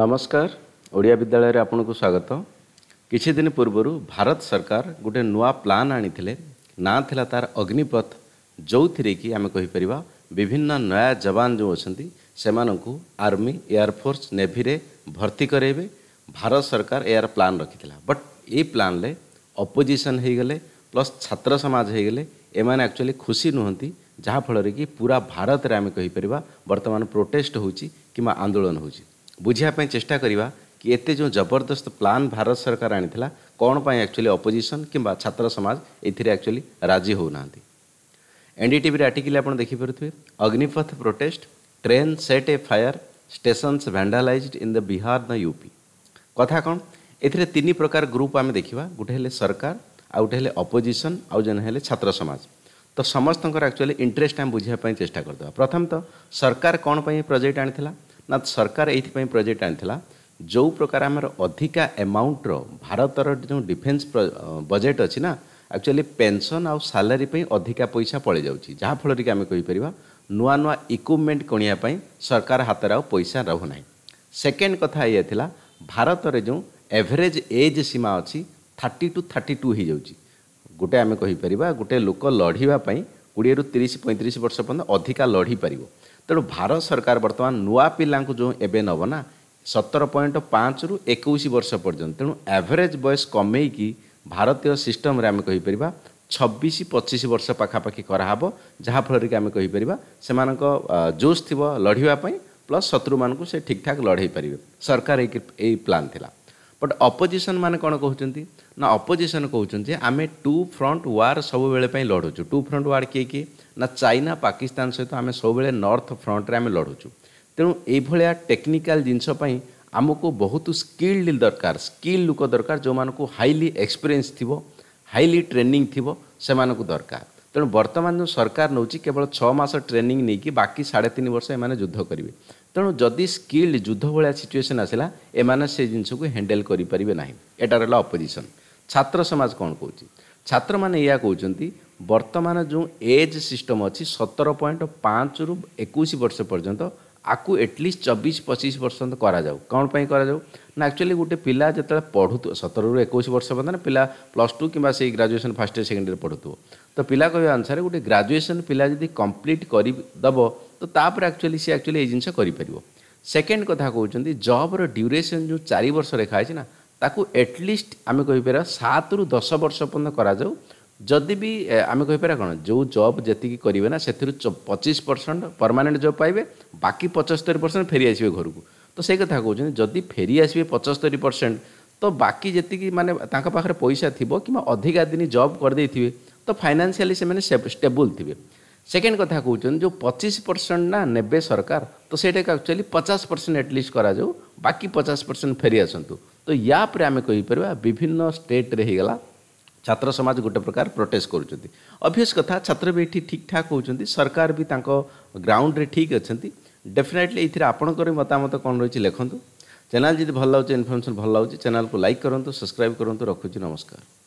नमस्कार ओडिया विद्यालय को स्वागत किसी दिन पूर्व भारत सरकार गोटे नुआ प्लान आनी ना थिला तार अग्निपथ जो थी कि आम कहीपर विभिन्न नया जवान जो अच्छा से मानक आर्मी एयरफोर्स ने भर्ती करेबे भारत सरकार यार प्लान रखी बट ये प्लान ले अपोजिशन हो गले प्लस छात्र समाज हो गले एम एक्चुअली खुशी नुहति जहाँफल कि पूरा भारत में आम कहीपर वर्तमान प्रोटेस्ट हो आंदोलन हो बुझाप चेषा करवा कि ये जो जबरदस्त प्लान भारत सरकार आनी कौन पर एक्चुअली अपोजिशन कि छात्र समाज एक्चुअली राजी होना एन टी आर्टिकल आप देखिपुर Agnipath protest train set a fire stations vandalise in the Bihar the UP कथा कौन एन प्रकार ग्रुप आम देखा गोटे हेल्ले सरकार आ गए अपोजिशन आउ जन छात्र समाज तो समस्त आक्चुअली इंटरेस्ट आम बुझाप चेस्टा करदे प्रथम तो सरकार कौन पर प्रोजेक्ट आनी ନା ସରକାର ଏଇଥିପାଇଁ ପ୍ରୋଜେକ୍ଟ ଆଣିଥିଲା ଯେଉଁ ପ୍ରକାର ଆମର ଅଧିକା ଆମାଉଣ୍ଟର ଭାରତର ଯେଉଁ ଡିଫେନ୍ସ ବଜେଟ୍ ଅଛି ନା ଆକ୍ଚୁଆଲି ପେନ୍ସନ୍ ଆଉ ସାଲାରୀ ପାଇଁ ଅଧିକା ପଇସା ପଳେଇଯାଉଛି ଯାହାଫଳରେ କି ଆମେ କହିପାରିବା ନୂଆ ନୂଆ ଇକ୍ୟୁପମେଣ୍ଟ କିଣିବା ପାଇଁ ସରକାର ହାତରେ ଆଉ ପଇସା ରହୁନାହିଁ ସେକେଣ୍ଡ କଥା ଏଇଆ ଥିଲା ଭାରତରେ ଯେଉଁ ଏଭରେଜ୍ ଏଜ୍ ସୀମା ଅଛି ଥାର୍ଟି ଟୁ ଥାର୍ଟି ଟୁ ହୋଇଯାଉଛି ଗୋଟେ ଆମେ କହିପାରିବା ଗୋଟେ ଲୋକ ଲଢ଼ିବା ପାଇଁ କୋଡ଼ିଏରୁ ତିରିଶ ପଇଁତିରିଶ ବର୍ଷ ପର୍ଯ୍ୟନ୍ତ ଅଧିକା ଲଢ଼ିପାରିବ ତେଣୁ ଭାରତ ସରକାର ବର୍ତ୍ତମାନ ନୂଆ ପିଲାଙ୍କୁ ଯେଉଁ ଏବେ ନେବ ନା ସତର ପଏଣ୍ଟ ପାଞ୍ଚରୁ ଏକୋଇଶ ବର୍ଷ ପର୍ଯ୍ୟନ୍ତ ତେଣୁ ଆଭରେଜ୍ ବୟସ କମେଇକି ଭାରତୀୟ ସିଷ୍ଟମ୍ରେ ଆମେ କହିପାରିବା ଛବିଶ ପଚିଶ ବର୍ଷ ପାଖାପାଖି କରାହେବ ଯାହାଫଳରେ କି ଆମେ କହିପାରିବା ସେମାନଙ୍କ ଜୋସ୍ ଥିବ ଲଢ଼ିବା ପାଇଁ ପ୍ଲସ୍ ଶତ୍ରୁମାନଙ୍କୁ ସେ ଠିକ୍ ଠାକ୍ ଲଢ଼େଇ ପାରିବେ ସରକାର ଏଇ ଏଇ ପ୍ଲାନ୍ ଥିଲା ବଟ୍ ଅପୋଜିସନ୍ମାନେ କ'ଣ କହୁଛନ୍ତି ନା ଅପୋଜିସନ୍ କହୁଛନ୍ତି ଯେ ଆମେ ଟୁ ଫ୍ରଣ୍ଟ ୱାର୍ ସବୁବେଳେ ପାଇଁ ଲଢ଼ୁଛୁ ଟୁ ଫ୍ରଣ୍ଟ ୱାର୍ କିଏ କିଏ ନା ଚାଇନା ପାକିସ୍ତାନ ସହିତ ଆମେ ସବୁବେଳେ ନର୍ଥ ଫ୍ରଣ୍ଟରେ ଆମେ ଲଢ଼ୁଛୁ ତେଣୁ ଏଇଭଳିଆ ଟେକ୍ନିକାଲ୍ ଜିନିଷ ପାଇଁ ଆମକୁ ବହୁତ ସ୍କିଲ୍ଡ ଦରକାର ସ୍କିଲ୍ ଲୋକ ଦରକାର ଯେଉଁମାନଙ୍କୁ ହାଇଲି ଏକ୍ସପିରିଏନ୍ସ ଥିବ ହାଇଲି ଟ୍ରେନିଂ ଥିବ ସେମାନଙ୍କୁ ଦରକାର ତେଣୁ ବର୍ତ୍ତମାନ ଯେଉଁ ସରକାର ନେଉଛି କେବଳ ଛଅ ମାସ ଟ୍ରେନିଂ ନେଇକି ବାକି ସାଢ଼େ ତିନି ବର୍ଷ ଏମାନେ ଯୁଦ୍ଧ କରିବେ ତେଣୁ ଯଦି ସ୍କିଲ୍ଡ ଯୁଦ୍ଧ ଭଳିଆ ସିଚୁଏସନ୍ ଆସିଲା ଏମାନେ ସେ ଜିନିଷକୁ ହ୍ୟାଣ୍ଡେଲ୍ କରିପାରିବେ ନାହିଁ ଏଟା ରହିଲା ଅପୋଜିସନ୍ ଛାତ୍ର ସମାଜ କ'ଣ କହୁଛି ଛାତ୍ରମାନେ ଏହା କହୁଛନ୍ତି ବର୍ତ୍ତମାନ ଯେଉଁ ଏଜ୍ ସିଷ୍ଟମ୍ ଅଛି ସତର ପଏଣ୍ଟ ପାଞ୍ଚରୁ ଏକୋଇଶ ବର୍ଷ ପର୍ଯ୍ୟନ୍ତ ଆକୁ ଏଟଲିଷ୍ଟ ଚବିଶ ପଚିଶ ବର୍ଷ ପର୍ଯ୍ୟନ୍ତ କରାଯାଉ କ'ଣ ପାଇଁ କରାଯାଉ ନା ଆକ୍ଚୁଆଲି ଗୋଟେ ପିଲା ଯେତେବେଳେ ପଢ଼ୁଥିବ ସତରରୁ ଏକୋଇଶ ବର୍ଷ ପର୍ଯ୍ୟନ୍ତ ପିଲା ପ୍ଲସ୍ ଟୁ କିମ୍ବା ସେଇ graduation first year second year ପଢ଼ୁଥିବ ତ ପିଲା କହିବା ଅନୁସାରେ ଗୋଟେ ଗ୍ରାଜୁଏସନ୍ ପିଲା ଯଦି କମ୍ପ୍ଲିଟ୍ କରିଦେବ ତ ତାପରେ ଆକ୍ଚୁଆଲି ସିଏ ଆକ୍ଚୁଆଲି ଏଇ ଜିନିଷ କରିପାରିବ ସେକେଣ୍ଡ କଥା କହୁଛନ୍ତି ଜବ୍ର ଡ୍ୟୁରେସନ୍ ଯେଉଁ ଚାରି ବର୍ଷ ଲେଖା ହେଇଛି ନା ତାକୁ ଏଟଲିଷ୍ଟ ଆମେ କହିପାରିବା ସାତରୁ ଦଶ ବର୍ଷ ପର୍ଯ୍ୟନ୍ତ କରାଯାଉ ଯଦି ବି ଆମେ କହିପାରିବା କ'ଣ ଯେଉଁ ଜବ୍ ଯେତିକି କରିବେ ନା ସେଥିରୁ ପଚିଶ ପରସେଣ୍ଟ ପରମାନେଣ୍ଟ ଜବ୍ ପାଇବେ ବାକି ପଞ୍ଚସ୍ତରୀ ପରସେଣ୍ଟ ଫେରି ଆସିବେ ଘରକୁ ତ ସେଇ କଥା କହୁଛନ୍ତି ଯଦି ଫେରି ଆସିବେ ପଞ୍ଚସ୍ତରୀ ପରସେଣ୍ଟ ତ ବାକି ଯେତିକି ମାନେ ତାଙ୍କ ପାଖରେ ପଇସା ଥିବ କିମ୍ବା ଅଧିକା ଦିନ ଜବ୍ କରିଦେଇଥିବେ ତ ଫାଇନାନ୍ସିଆଲି ସେମାନେ ଷ୍ଟେବୁଲ୍ ଥିବେ ସେକେଣ୍ଡ କଥା କହୁଛନ୍ତି ଯେଉଁ ପଚିଶ ପରସେଣ୍ଟ ନା ନେବେ ସରକାର ତ ସେଇଟାକୁ ଆକ୍ଚୁଆଲି ପଚାଶ ପରସେଣ୍ଟ ଆଟଲିଷ୍ଟ କରାଯାଉ ବାକି ପଚାଶ ପରସେଣ୍ଟ ଫେରି ଆସନ୍ତୁ ତ ୟା ପରେ ଆମେ କହିପାରିବା ବିଭିନ୍ନ ଷ୍ଟେଟ୍ରେ ହେଇଗଲା ଛାତ୍ର ସମାଜ ଗୋଟେ ପ୍ରକାର ପ୍ରୋଟେଷ୍ଟ କରୁଛନ୍ତି ଅଭିୟସ୍ କଥା ଛାତ୍ର ବି ଏଠି ଠିକ୍ଠାକ୍ ହେଉଛନ୍ତି ସରକାର ବି ତାଙ୍କ ଗ୍ରାଉଣ୍ଡରେ ଠିକ୍ ଅଛନ୍ତି ଡେଫିନେଟଲି ଏଥିରେ ଆପଣଙ୍କର ମତାମତ କ'ଣ ରହିଛି ଲେଖନ୍ତୁ ଚ୍ୟାନେଲ୍ ଯଦି ଭଲ ଲାଗୁଛି ଇନଫର୍ମେସନ୍ ଭଲ ଲାଗୁଛି ଚ୍ୟାନେଲ୍କୁ ଲାଇକ୍ କରନ୍ତୁ ସବସ୍କ୍ରାଇବ୍ କରନ୍ତୁ ରଖୁଛି ନମସ୍କାର